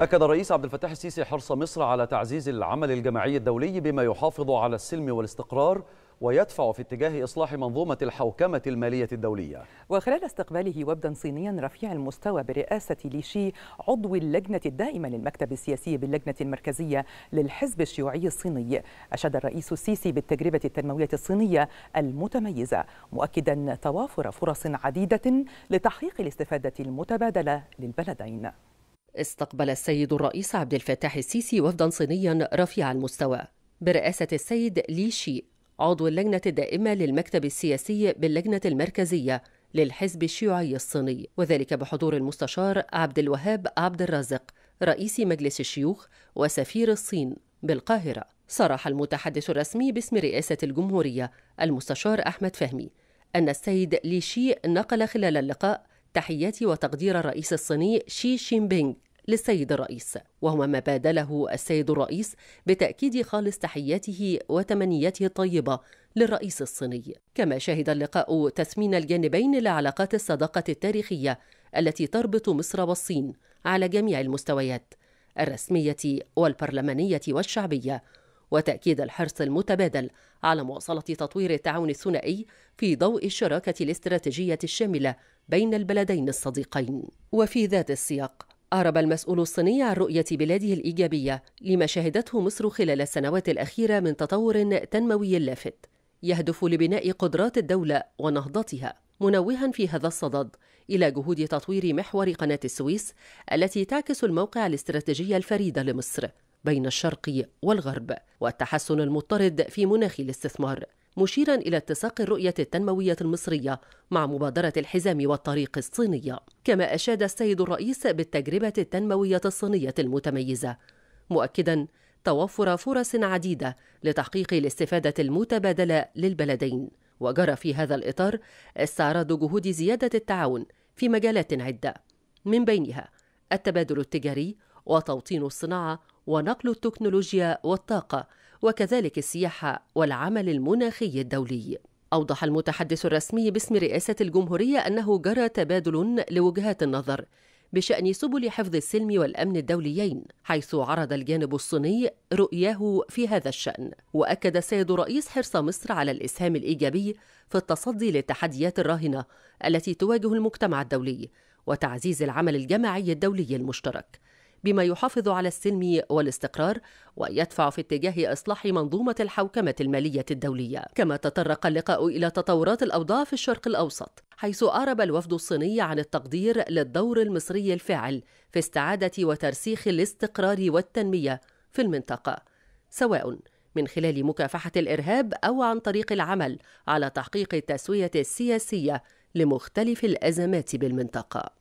أكد الرئيس عبد الفتاح السيسي حرص مصر على تعزيز العمل الجماعي الدولي بما يحافظ على السلم والاستقرار ويدفع في اتجاه إصلاح منظومة الحوكمة المالية الدولية وخلال استقباله وبدا صينيا رفيع المستوى برئاسة ليشي عضو اللجنة الدائمة للمكتب السياسي باللجنة المركزية للحزب الشيوعي الصيني أشاد الرئيس السيسي بالتجربة التنموية الصينية المتميزة مؤكدا توافر فرص عديدة لتحقيق الاستفادة المتبادلة للبلدين استقبل السيد الرئيس عبد الفتاح السيسي وفدا صينيا رفيع المستوى برئاسة السيد لي شي عضو اللجنة الدائمة للمكتب السياسي باللجنة المركزية للحزب الشيوعي الصيني وذلك بحضور المستشار عبد الوهاب عبد الرازق رئيس مجلس الشيوخ وسفير الصين بالقاهرة صرح المتحدث الرسمي باسم رئاسة الجمهورية المستشار أحمد فهمي أن السيد لي شي نقل خلال اللقاء تحياتي وتقدير الرئيس الصيني شي شين بينغ للسيد الرئيس وهو ما بادله السيد الرئيس بتأكيد خالص تحياته وتمنياته الطيبة للرئيس الصيني كما شهد اللقاء تثمين الجانبين لعلاقات الصداقة التاريخية التي تربط مصر والصين على جميع المستويات الرسمية والبرلمانية والشعبية وتأكيد الحرص المتبادل على مواصلة تطوير التعاون الثنائي في ضوء الشراكة الاستراتيجية الشاملة بين البلدين الصديقين وفي ذات السياق أعرب المسؤول الصيني عن رؤية بلاده الإيجابية لما شهدته مصر خلال السنوات الأخيرة من تطور تنموي لافت يهدف لبناء قدرات الدولة ونهضتها منوها في هذا الصدد إلى جهود تطوير محور قناة السويس التي تعكس الموقع الاستراتيجي الفريد لمصر بين الشرق والغرب والتحسن المضطرد في مناخ الاستثمار مشيرا إلى اتساق الرؤية التنموية المصرية مع مبادرة الحزام والطريق الصينية كما أشاد السيد الرئيس بالتجربة التنموية الصينية المتميزة مؤكدا توفر فرص عديدة لتحقيق الاستفادة المتبادلة للبلدين وجرى في هذا الإطار استعراض جهود زيادة التعاون في مجالات عدة من بينها التبادل التجاري وتوطين الصناعة ونقل التكنولوجيا والطاقة وكذلك السياحة والعمل المناخي الدولي أوضح المتحدث الرسمي باسم رئاسة الجمهورية أنه جرى تبادل لوجهات النظر بشأن سبل حفظ السلم والأمن الدوليين حيث عرض الجانب الصيني رؤياه في هذا الشأن وأكد السيد رئيس حرص مصر على الإسهام الإيجابي في التصدي للتحديات الراهنة التي تواجه المجتمع الدولي وتعزيز العمل الجماعي الدولي المشترك بما يحافظ على السلم والاستقرار ويدفع في اتجاه إصلاح منظومة الحوكمة المالية الدولية كما تطرق اللقاء إلى تطورات الأوضاع في الشرق الأوسط حيث أعرب الوفد الصيني عن التقدير للدور المصري الفاعل في استعادة وترسيخ الاستقرار والتنمية في المنطقة سواء من خلال مكافحة الإرهاب أو عن طريق العمل على تحقيق التسوية السياسية لمختلف الأزمات بالمنطقة